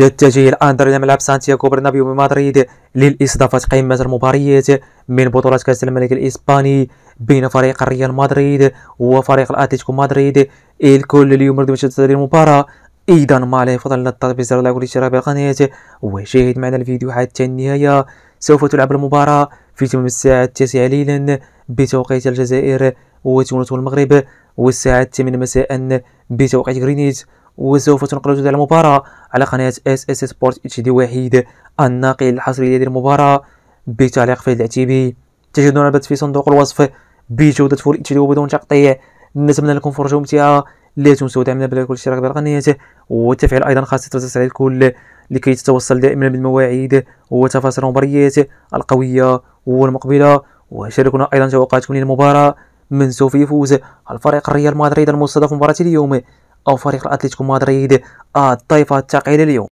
يتجه الآن إلى ملعب سانتياغو برنابيو بمدريد للاستضافة قمة المباريات من بطولة كأس الملك الإسباني بين فريق ريال مدريد وفريق الأتلتيكو مدريد الكل اليوم يريد مشاهدة المباراة إذا ما عليه فضل تضغط زر لايك والاشتراك بالقناة وشاهد معنا الفيديو حتى النهاية سوف تلعب المباراة في تمام الساعة التاسعة ليلا بتوقيت الجزائر وتونس والمغرب والساعة الثامنة مساء بتوقيت غرينيت وسوف تنقل المباراة على قناة اس اس سبورت اتش دي وحيد الناقل الحصري المباراة بتعليق في العتيبي بي تجدون البث في صندوق الوصف بجودة فول اتش دي وبدون تقطيع نتمنى لكم فرجة ممتعة لا تنسوا دعمنا بلايك والاشتراك بالقناة وتفعيل ايضا خاصة التفعيل الكل لكي تتوصل دائما بالمواعيد وتفاصيل المباريات القوية والمقبلة وشاركونا ايضا توقعاتكم للمباراة من سوف يفوز الفريق الريال مدريد المستضيف مباراة اليوم أو فريق الأتليتيكو مدريد آه، الطائفة الثقيلة اليوم